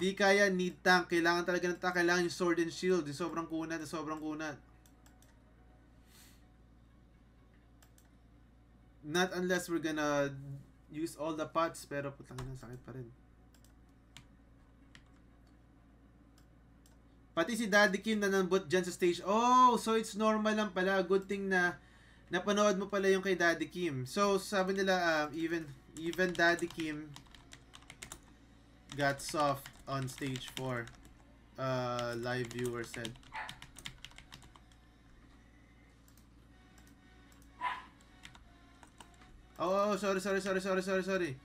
Di kaya need tank. Kailangan talaga ng tank. Kailangan yung sword and shield. Yung sobrang kunat. Yung sobrang kunat. Not unless we're gonna use all the pots. Pero putang ng sakit pa rin. Pati si Daddy Kim na nanbot dyan sa stage. Oh, so it's normal lang pala. Good thing na napanood mo pala yung kay Daddy Kim. So, sabi nila, uh, even, even Daddy Kim got soft on stage 4, uh, live viewer said. Oh, oh sorry, sorry, sorry, sorry, sorry, sorry.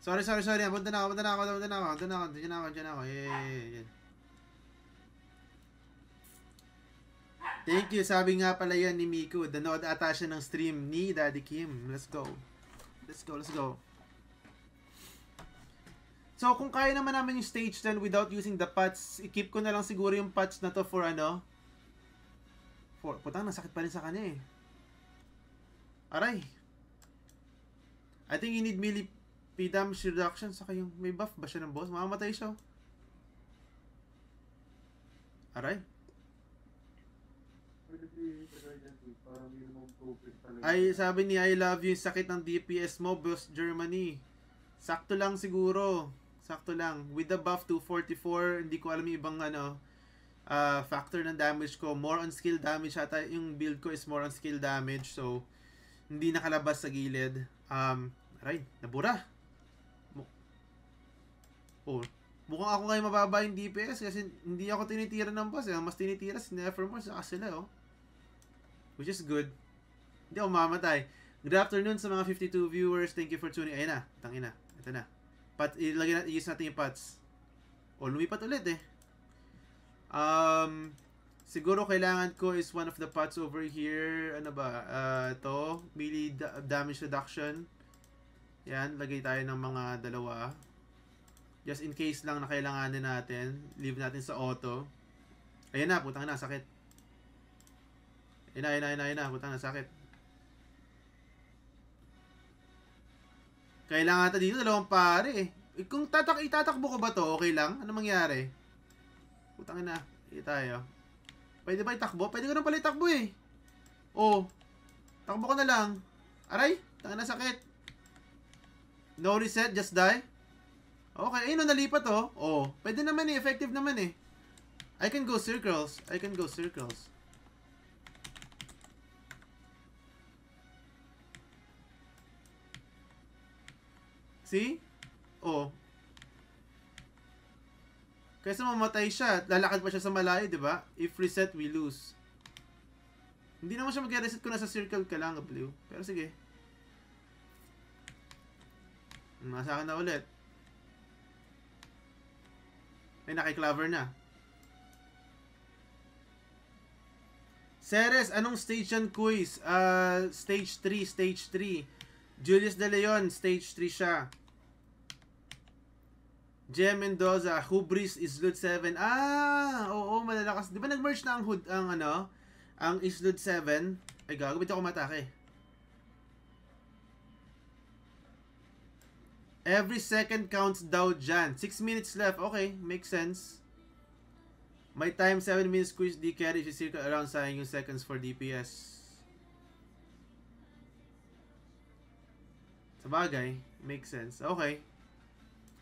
Sorry, sorry, sorry. Punta na ako, punta na ako, I'm ako, punta na ako, punta na ako, punta na ako. Yeah, yeah, yeah. Thank you. Sabi nga pala yan ni Miku. Danood ata siya ng stream ni Daddy Kim. Let's go. Let's go, let's go. So, kung kaya naman namin yung stage 10 without using the patch, i-keep ko na lang siguro yung patch na to for ano? For, putang, nasakit pa rin sa kanya eh. Aray. I think you need melee P damage reduction sa yung may buff ba siya ng boss? Mamamatay siya. Oh. Aray. Ay, sabi ni I love you sakit ng DPS mo, boss Germany. Sakto lang siguro. Sakto lang. With the buff 244, hindi ko alam yung ibang ano, uh, factor ng damage ko. More on skill damage ata. Yung build ko is more on skill damage. So, hindi nakalabas sa gilid. Um, aray, nabura. Oh, mukhang ako ngayon mababa yung DPS kasi hindi ako tinitira ng boss. Eh. Mas tinitira si Nevermore sa sila, oh. Which is good. Hindi ako mamatay. Good afternoon sa mga 52 viewers. Thank you for tuning. Ayun na. Tangina. Ito na. Pat, ilagay natin, i-use natin yung pads. O, lumipat ulit eh. Um, siguro kailangan ko is one of the pads over here. Ano ba? Uh, ah, to melee da damage reduction. Yan, lagay tayo ng mga dalawa. Just in case lang na kailanganin natin. Leave natin sa auto. Ayan na, putang na, sakit. Ayan na, ayan na, ayan na, ayan na, putang na, sakit. Kailangan ata dito dalawang pare eh. eh kung tatak itatakbo ko ba to, okay lang? Ano mangyari? Putang na. Hindi tayo. Pwede ba itakbo? Pwede ko na pala itakbo eh. Oh. Takbo ko na lang. Aray, tanga na sakit. No reset, just die. Okay, ayun, no, nalipat oh. Oh, pwede naman eh, effective naman eh. I can go circles. I can go circles. See? Oh. Kaysa mamatay siya, lalakad pa siya sa malayo, di ba? If reset, we lose. Hindi naman siya mag-reset kung nasa circle ka lang, blue. Pero sige. Nasa akin na ulit. May Ay, clover na. Ceres, anong stage yan, quiz? Uh, stage 3, stage 3. Julius De Leon, stage 3 siya. Jem Mendoza, Hubris is Islud 7. Ah, oo, malalakas. Di ba nag-merge na ang hood, ang ano, ang Islud 7? Ay, gago, bito ako matake. Every second counts daw dyan. 6 minutes left. Okay, makes sense. My time, 7 minutes quiz D carry if you circle around sa yung seconds for DPS. Sabagay. Makes sense. Okay.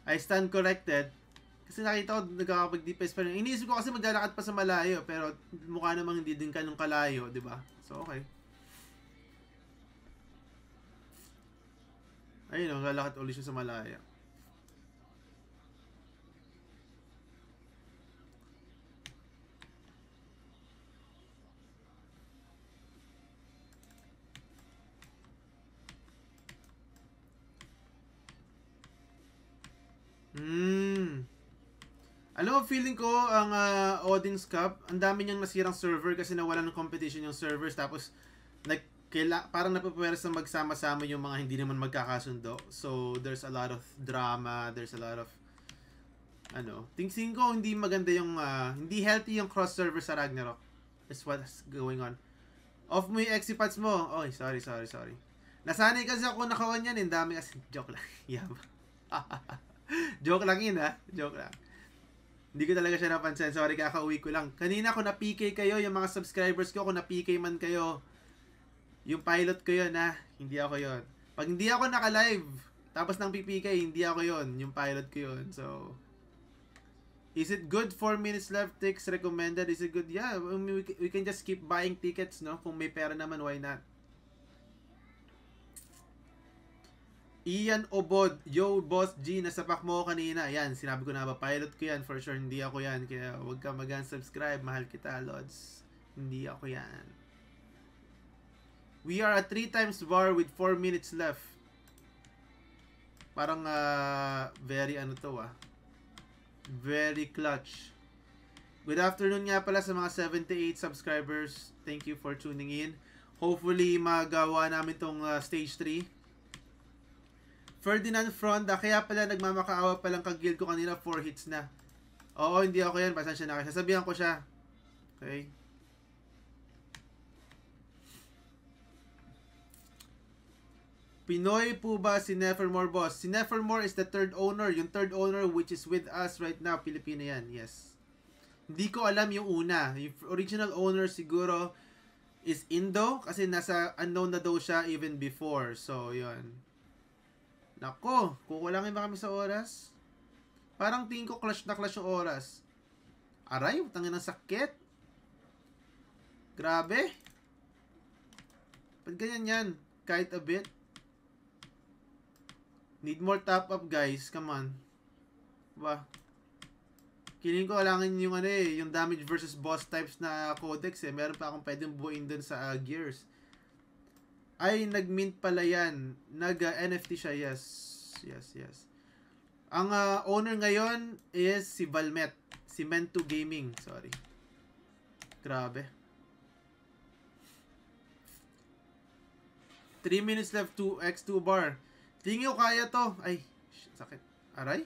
I stand corrected. Kasi nakita ko nagkakapag-defense pa rin. Iniisip ko kasi maglalakad pa sa malayo, pero mukha namang hindi din kanong kalayo, di ba? So, okay. Ayun, no, lalakad ulit siya sa malayo. Alam mo, feeling ko ang uh, ah, Odin's Cup, ang dami niyang nasirang server kasi nawala ng competition yung servers. Tapos, nag, kaila, parang napapweras na magsama-sama yung mga hindi naman magkakasundo. So, there's a lot of drama, there's a lot of ano, tingin ko hindi maganda yung uh, hindi healthy yung cross server sa Ragnarok. That's what's going on. Off mo yung exipads mo. Oy, sorry, sorry, sorry. Nasanay kasi ako nakawan yan. Eh. Ang dami kasi. Joke lang. Yab. joke lang yun ha. Ah. Joke lang. Hindi ko talaga siya napansin. Sorry, kakauwi ko lang. Kanina ko na-PK kayo, yung mga subscribers ko, kung na-PK man kayo. Yung pilot ko yun, ha? Hindi ako yun. Pag hindi ako naka-live, tapos nang PPK, hindi ako yun. Yung pilot ko yun. So, is it good? 4 minutes left, ticks recommended. Is it good? Yeah, um, we can just keep buying tickets, no? Kung may pera naman, why not? Ian Obod, yo boss G, pack mo kanina. Ayan, sinabi ko na ba, pilot ko yan. For sure, hindi ako yan. Kaya huwag ka mag subscribe Mahal kita, Lods. Hindi ako yan. We are at 3 times VAR with 4 minutes left. Parang uh, very ano to ah. Very clutch. Good afternoon nga pala sa mga 78 subscribers. Thank you for tuning in. Hopefully magawa namin tong uh, stage 3 Ferdinand Fronda, kaya pala nagmamakaawa pa palang kagil ko kanina 4 hits na. Oo, hindi ako yan. siya na kayo. Sasabihan ko siya. Okay. Pinoy po ba si Nevermore boss? Si Nevermore is the third owner. Yung third owner which is with us right now. Pilipino yan. Yes. Hindi ko alam yung una. Yung original owner siguro is Indo. Kasi nasa unknown na daw siya even before. So, yon Nako, kukulangin ba kami sa oras? Parang tingin ko clash na clash yung oras. Aray, tangin ng sakit. Grabe. Pag ganyan yan, kahit a bit. Need more top up guys, come on. Ba. Diba? Kiling ko alangin yung ano eh, yung damage versus boss types na codex eh. Meron pa akong pwedeng buuin dun sa uh, gears. Ay, nagmint pala yan. Nag-NFT ah, siya, yes. Yes, yes. Ang uh, owner ngayon is si Valmet. Si Mento Gaming, sorry. Grabe. 3 minutes left to X2 bar. Tingin ko kaya to. Ay, sakit. Aray?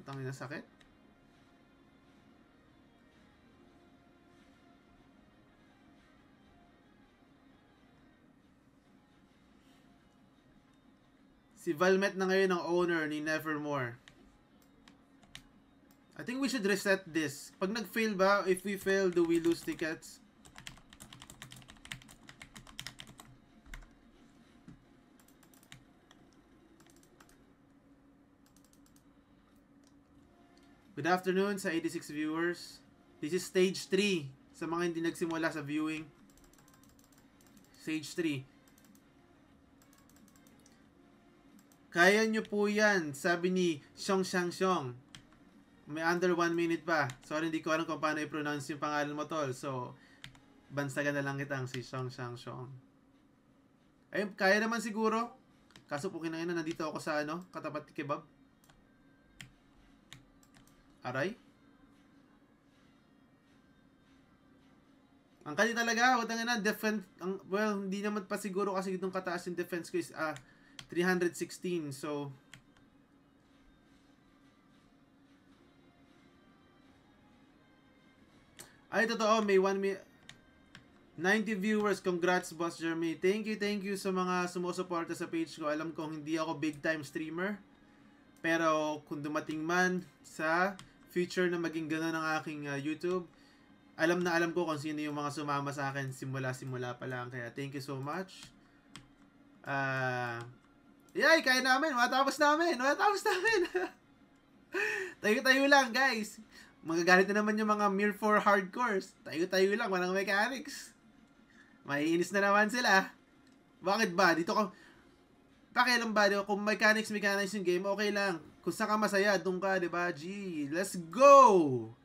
Putang na sakit. Si Valmet na ngayon ang owner ni Nevermore. I think we should reset this. Pag nag-fail ba, if we fail, do we lose tickets? Good afternoon sa 86 viewers. This is stage 3 sa mga hindi nagsimula sa viewing. Stage 3. Kaya nyo po yan, sabi ni Xiong Xiong Xiong. May under 1 minute pa. Sorry, hindi ko alam kung paano i-pronounce yung pangalan mo, tol. So, bansagan na lang kitang si Xiong Xiong Xiong. Ayun, kaya naman siguro. Kaso po kinain na nandito ako sa ano, katapat kebab. Aray. Ang kani talaga, wala na, defense, ang, well, hindi naman pa siguro kasi itong kataas yung defense ko is, ah, 316. So, Ay, totoo, may 1 mi 90 viewers. Congrats, Boss Jeremy. Thank you, thank you sa mga sumusuporta sa page ko. Alam kong hindi ako big time streamer. Pero kung dumating man sa future na maging ganun ang aking uh, YouTube, alam na alam ko kung sino yung mga sumama sa akin simula-simula pa lang. Kaya thank you so much. Ah... Uh, Yay, kaya namin. Matapos namin. Matapos namin. Tayo-tayo lang, guys. Magagalit na naman yung mga Mir 4 hardcores. Tayo-tayo lang. Walang mechanics. Maiinis na naman sila. Bakit ba? Dito ka... Pakialam ba? Diba? Kung mechanics, mechanics yung game, okay lang. Kung saan ka masaya, doon ka, di ba? G, let's go!